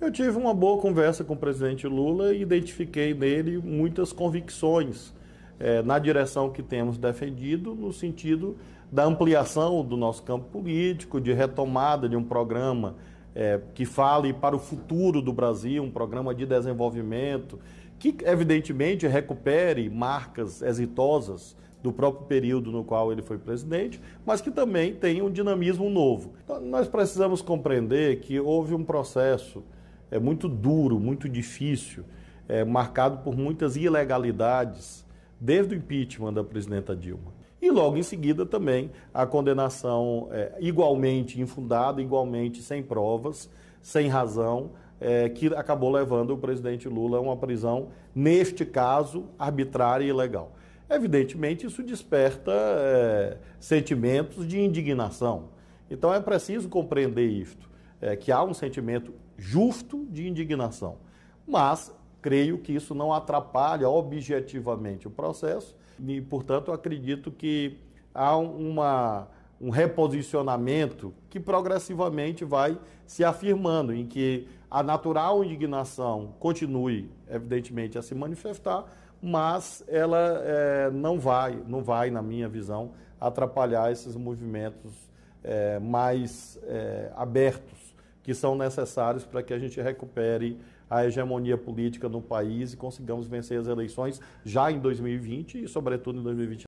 Eu tive uma boa conversa com o presidente Lula e identifiquei nele muitas convicções é, na direção que temos defendido, no sentido da ampliação do nosso campo político, de retomada de um programa é, que fale para o futuro do Brasil, um programa de desenvolvimento, que evidentemente recupere marcas exitosas do próprio período no qual ele foi presidente, mas que também tem um dinamismo novo. Então, nós precisamos compreender que houve um processo é muito duro, muito difícil, é, marcado por muitas ilegalidades, desde o impeachment da presidenta Dilma. E logo em seguida também a condenação é, igualmente infundada, igualmente sem provas, sem razão, é, que acabou levando o presidente Lula a uma prisão, neste caso, arbitrária e ilegal. Evidentemente, isso desperta é, sentimentos de indignação. Então é preciso compreender isto, é, que há um sentimento justo de indignação. Mas creio que isso não atrapalha objetivamente o processo e, portanto, acredito que há uma, um reposicionamento que progressivamente vai se afirmando, em que a natural indignação continue, evidentemente, a se manifestar, mas ela é, não vai, não vai, na minha visão, atrapalhar esses movimentos é, mais é, abertos que são necessários para que a gente recupere a hegemonia política no país e consigamos vencer as eleições já em 2020 e, sobretudo, em 2021.